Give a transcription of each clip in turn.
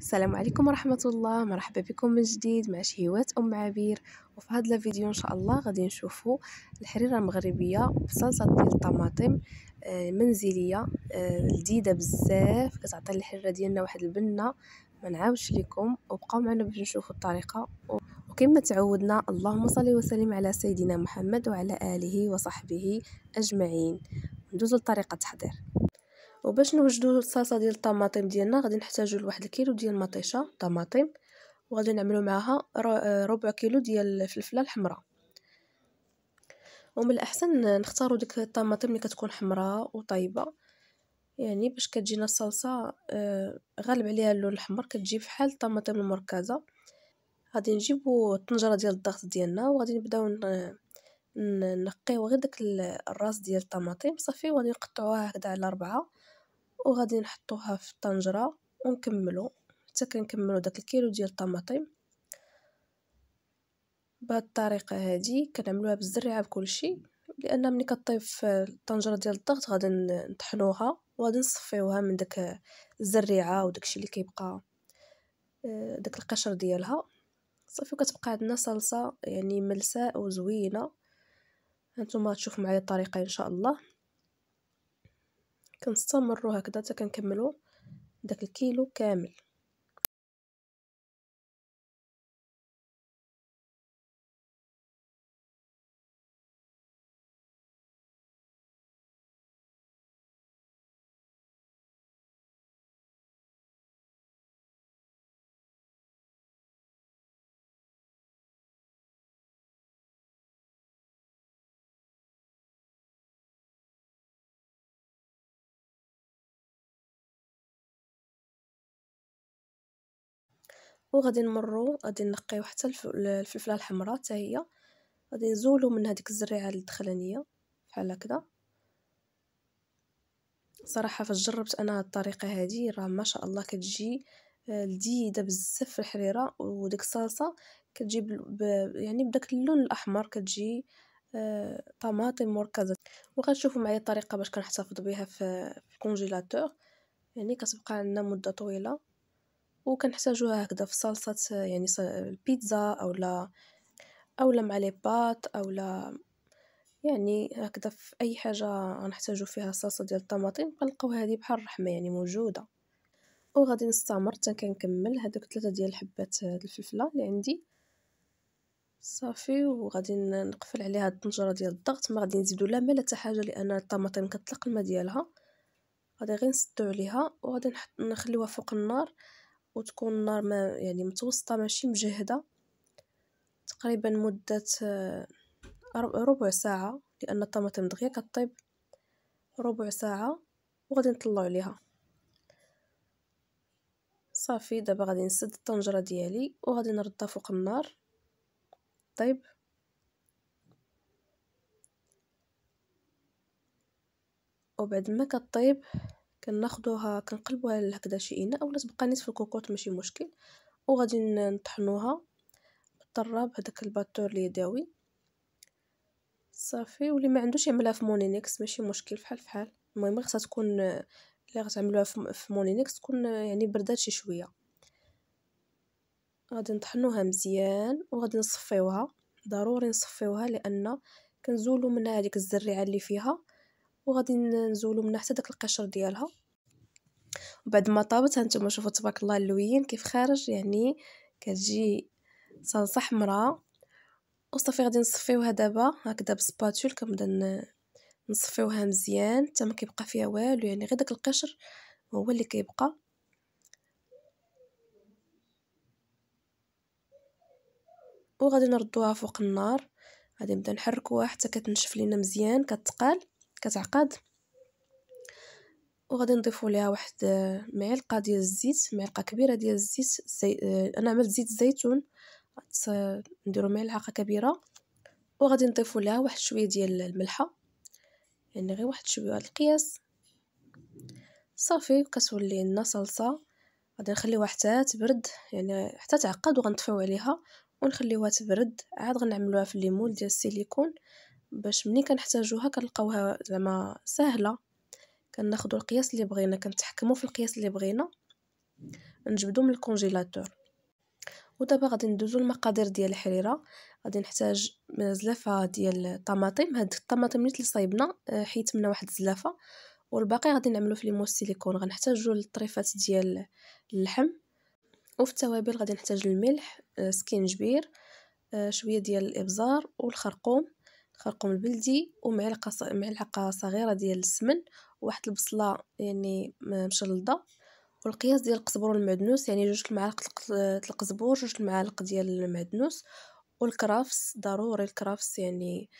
السلام عليكم ورحمة الله مرحبا بكم من جديد مع شهيوات أم عبير وفي هذا الفيديو إن شاء الله غادي نشوفوا الحريرة المغربية بصلصة ديال الطماطم آه، منزلية آه، لذيذة بزاف كتعطي الحريرة ديالنا واحد البنة ما نعاودش لكم وبقاو معنا باش نشوفوا الطريقة وكما تعودنا اللهم صل وسلم على سيدنا محمد وعلى آله وصحبه أجمعين ندوزو لطريقة التحضير وباش نوجدو الصلصه ديال الطماطم ديالنا غادي نحتاجو لواحد الكيلو ديال المطيشه طماطم وغادي نعملو معاها ربع كيلو ديال الفلفله الحمراء ومن الاحسن نختاروا ديك الطماطم اللي كتكون حمراء وطيبه يعني باش كتجينا الصلصه آه، غالب عليها اللون الاحمر كتجي بحال الطماطم المركزه غادي نجيبو الطنجره ديال الضغط ديالنا وغادي نبداو نقيو غير داك الراس ديال الطماطم صافي وغادي نقطعوها هكذا على ربعه وغادي نحطوها في الطنجره ونكملو حتى كنكملو داك الكيلو ديال الطماطم بهاد الطريقه هادي كنعملوها بالزريعه بكلشي لان ملي كطيب في الطنجره ديال الضغط غادي نطحنوها وغادي نصفيوها من داك الزريعه وداكشي اللي كيبقى آه، داك القشر ديالها صافي وكتبقى عندنا صلصه يعني ملساء وزوينه هانتوما غتشوفو معايا الطريقه ان شاء الله كنستمرو هكدا حتى كنكملو داك الكيلو كامل وغادي نمرو غادي نقيو حتى الفلفله الحمراء حتى هي غادي نزولو من هذيك الزريعه الدخلانيه بحال هكذا صراحه فاش جربت انا هاد الطريقه هذه راه ما شاء الله كتجي آه، لذيذه بزاف الحريره وديك الصلصه كتجي ب... يعني بداك اللون الاحمر كتجي آه... طماطم مركزه وغنشوفوا معايا الطريقه باش كنحتفظ بها في الكونجيلاتور يعني كتبقى عندنا مده طويله وكنحتاجوها هكذا في صلصه يعني البيتزا اولا اولا مع لي بات اولا يعني هكذا في اي حاجه غنحتاجو فيها صلصه ديال الطماطم كنلقاو هذه بحال الرحمه يعني موجوده وغادي نستمر حتى كنكمل هذوك ثلاثه ديال الحبات الفلفله اللي عندي صافي وغادي نقفل عليها الطنجره ديال الضغط ما غادي نزيدو لا ما لا حتى حاجه لان الطماطم كتطلق الماء ديالها غادي غير نسدو عليها وغادي نخليوها فوق النار وتكون النار ما يعني متوسطه ماشي مجهده تقريبا مده آه، ربع ساعه لان الطماطم دغيا كطيب ربع ساعه وغادي نطلعو عليها صافي دابا غادي نسد الطنجره ديالي وغادي نردها فوق النار طيب وبعد ما كطيب كناخدوها كنقلبوها هكذا شي اناء اولا تبقى نيت في الكوكوط ماشي مشكل وغادي نطحنوها بالطراب هذاك الباتور اليدوي صافي واللي ما عندوش يعملها في مونينكس ماشي مشكل فحال فحال المهم خصها تكون الا غتعملوها في مونينكس تكون يعني بردات شي شويه غادي نطحنوها مزيان وغادي نصفيوها ضروري نصفيوها لان كنزولوا منها هذيك الزريعه اللي فيها وغادي نزولو منها حتى داك القشر ديالها وبعد ما طابت هانتوما شوفوا تبارك الله اللوين كيف خارج يعني كتجي صلصه حمراء وصافي غادي نصفيوها دابا هكذا بسباتول كنبدا نصفيوها مزيان حتى ما كيبقى فيها والو يعني غير داك القشر هو اللي كيبقى وغادي نردوها فوق النار غادي نبدا نحركوها حتى كتنشف لينا مزيان كتقال كتعقد وغادي نضيفو ليها واحد معلقه ديال الزيت معلقه كبيره ديال الزيت زي... انا عملت زيت الزيتون نديرو معلقه كبيره وغادي نضيفو لها واحد شويه ديال الملحه يعني غير واحد شويه على القياس صافي كتولي لنا صلصه غادي نخليوها حتى تبرد يعني حتى تعقد وغنطفيو عليها ونخليوها تبرد عاد غنعملوها في الليمون ديال السيليكون باش ملي كنحتاجوها كنلقاوها زعما سهله كناخذوا القياس اللي بغينا كنتحكموا في القياس اللي بغينا نجبدو من الكونجيلاتور ودابا غادي ندوزو المقادير ديال الحريره غادي نحتاج زلافه ديال الطماطم هاد الطماطم اللي صايبنا آه، حيت منها واحد الزلافه والباقي غادي نعملو في ليمو سيليكون غنحتاجو الطريفات ديال اللحم وفي التوابل غادي نحتاج الملح آه، سكينجبير آه، شويه ديال الابزار والخرقوم خرقوم البلدي ومعلقه معلقه صغيره ديال السمن وواحد البصله يعني مشلضه والقياس ديال القزبر والمعدنوس يعني جوج المعالق القزبر جوج المعالق ديال المعدنوس والكرافس ضروري الكرافس يعني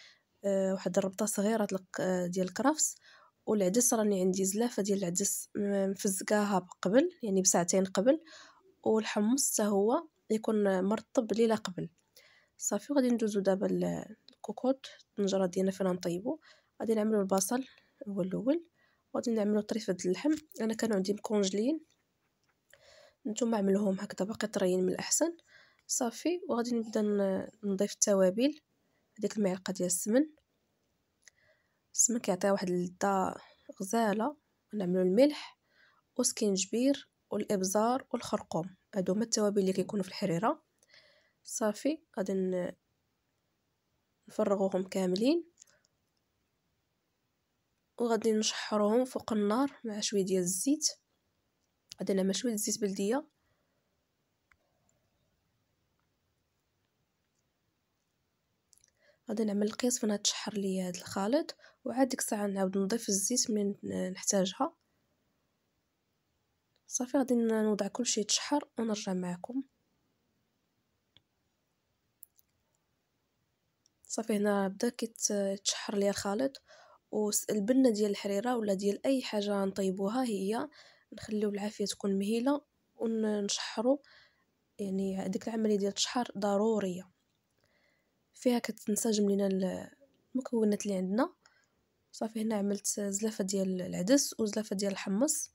أه واحد الربطه صغيره آه، ديال الكرافس والعدس راني عندي زلافه ديال العدس مفزقاها قبل يعني بساعتين قبل والحمص حتى هو يكون مرطب ليله قبل صافي وغادي ندوزو دابا كوكوط الطنجره ديالنا فين نطيبو غادي نعملو البصل هو الاول وغادي نعملو طريفه د اللحم انا كانوا عندي مكونجلين نتوما عملوهم هكذا باقي طريين من الاحسن صافي وغادي نبدا نضيف التوابل هذيك المعلقه ديال السمن السمن كيعطيها واحد اللذه غزاله نعملو الملح وسكينجبير والابزار والخرقوم هادو هما التوابل اللي كيكونوا في الحريره صافي غادي نفرغوهم كاملين وغادي نشحروهم فوق النار مع شويه ديال الزيت غادي نعمل شويه الزيت بلديه غادي نعمل القياس فين تشحر ليا هاد الخليط وعاد ديك الساعه نعاود نضيف الزيت منين نحتاجها صافي غادي نوضع كلشي يتشحر ونرجع معكم صافي هنا بدا كيتشحر ليا الخليط والبنه ديال الحريره ولا ديال اي حاجه نطيبوها هي نخليو العافيه تكون مهيله ونشحرو يعني هذيك العمليه ديال التشحار ضروريه فيها كتنسجم لينا المكونات اللي عندنا صافي هنا عملت زلافه ديال العدس وزلافه ديال الحمص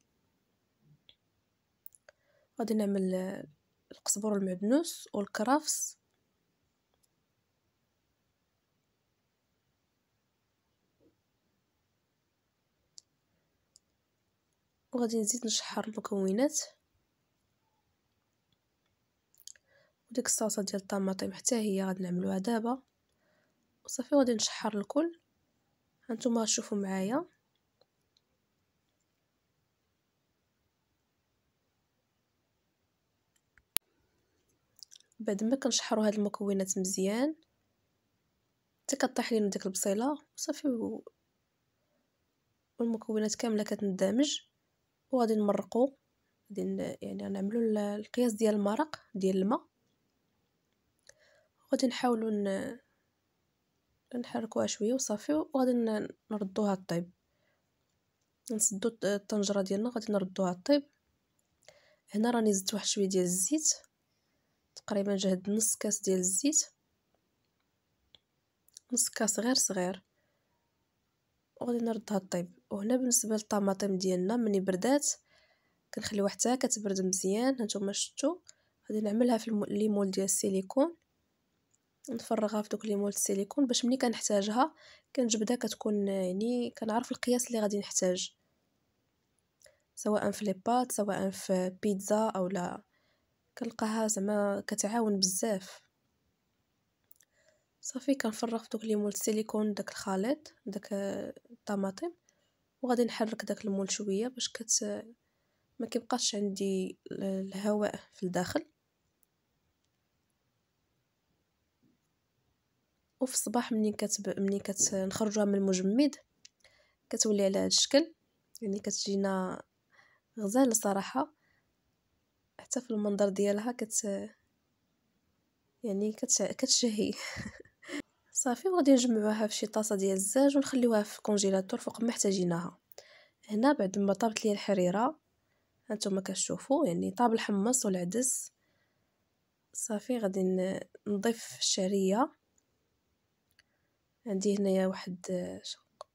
غادي نعمل القزبر والمعدنوس والكرافس وغادي نزيد نشحر المكونات وديك الصلصه ديال الطماطم حتى هي غادي نعملوها دابا وصافي غادي نشحر الكل هانتوما شوفوا معايا بعد ما كنشحروا هاد المكونات مزيان حتى كطيح لينا ديك البصيله وصافي و... والمكونات كامله كتندمج وغادي نمرقو غادي يعني نعملو القياس ديال المرق ديال الماء وغادي نحاولو نحركوها شويه وصافي وغادي نردوها طيب نسدو الطنجره ديالنا غادي نردوها طيب هنا راني زدت واحد شويه ديال الزيت تقريبا جهد نص كاس ديال الزيت نص كاس غير صغير وغادي نردها طيب وهنا بالنسبه للطماطم ديالنا ملي بردات كنخليوها حتى كتبرد مزيان هانتوما شفتوا غادي نعملها في الليمول ديال السيليكون نفرغها في دوك ليمول السيليكون باش ملي كنحتاجها كنجبدها كتكون يعني كنعرف القياس اللي غادي نحتاج سواء في لي بات سواء في بيتزا او لا كنلقاها زعما كتعاون بزاف صافي كنفرغ في دوك الليمول السيليكون داك الخليط داك الطماطم وغادي نحرك داك المول شويه باش كت ما كيبقاش عندي الهواء في الداخل وفي الصباح ملي كتب ملي كنخرجوها من المجمد كتولي على هذا الشكل يعني كتجينا غزاله صراحه حتى في المنظر ديالها كت يعني كت... كتشهي صافي وغادي نجمعوها في شي طاسه ديال الزاج ونخليوها في الكونجيلاتور فوق ما احتاجيناها هنا بعد ما طابت لي الحريره هانتوما كتشوفوا يعني طاب الحمص والعدس صافي غادي نضيف الشعريه عندي هنايا واحد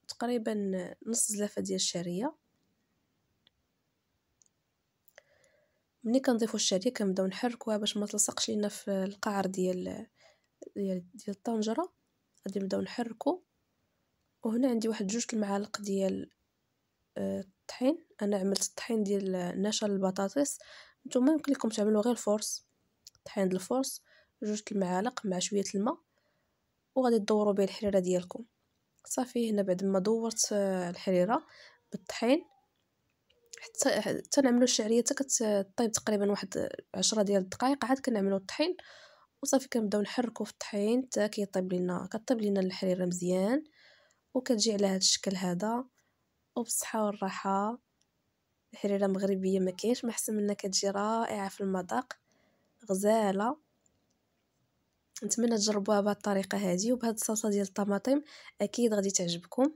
تقريبا نص زلافه ديال الشعريه ملي كنضيفو الشعريه كنبداو نحركوها باش ما تلصقش لينا في القعر ديال ديال, ديال الطنجره غادي نبداو نحركو وهنا عندي واحد جوج المعالق ديال آه، الطحين انا عملت الطحين ديال نشا البطاطس نتوما يمكن لكم تعملوا غير الفورس طحين د الفورس جوج المعالق مع شويه الماء وغادي تدوروا به الحريره ديالكم صافي هنا بعد ما دورت آه، الحريره بالطحين حتى حتى نعملوا الشعريه حتى كتطيب تقريبا واحد عشرة ديال الدقائق عاد كنعملوا الطحين وصافي كنبداو نحركو في الطحين حتى كيطيب لينا كطيب لينا الحريره مزيان وكتجي على هذا الشكل هذا وبالصحه والراحه الحريره مغربيه ما كاينش ما احسن منها كتجي رائعه في المذاق غزاله نتمنى تجربوها بهذه الطريقه هذه وبهذه الصلصه ديال الطماطم اكيد غادي تعجبكم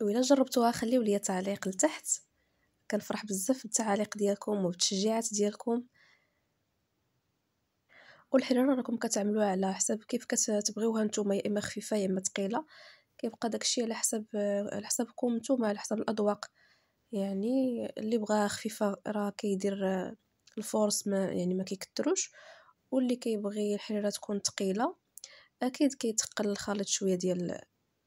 وإلا جربتوها خليو لي تعليق لتحت كنفرح بزاف بالتعاليق ديالكم وبالتشجيعات ديالكم والحراره راكم كتعملوها على حسب كيف كتبغيوها نتوما يا اما خفيفه يا اما ثقيله كيبقى داكشي على حسب على حسبكم نتوما على حسب الاذواق يعني اللي بغاها خفيفه راه كيدير الفورس ما يعني ما كيكثروش واللي كيبغي الحريره تكون ثقيله اكيد كيتقل الخليط شويه ديال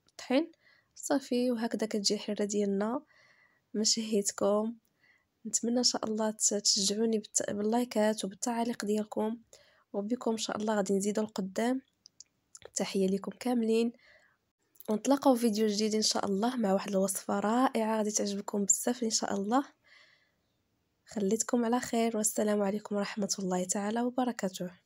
الطحين صافي وهكذا كتجي الحريره ديالنا مشهيتكم نتمنى ان شاء الله تشجعوني باللايكات وبالتعاليق ديالكم وبكم ان شاء الله غادي نزيدو القدام تحيه لكم كاملين ونتلاقاو فيديو جديد ان شاء الله مع واحد الوصفه رائعه غادي تعجبكم بزاف ان شاء الله خليتكم على خير والسلام عليكم ورحمه الله تعالى وبركاته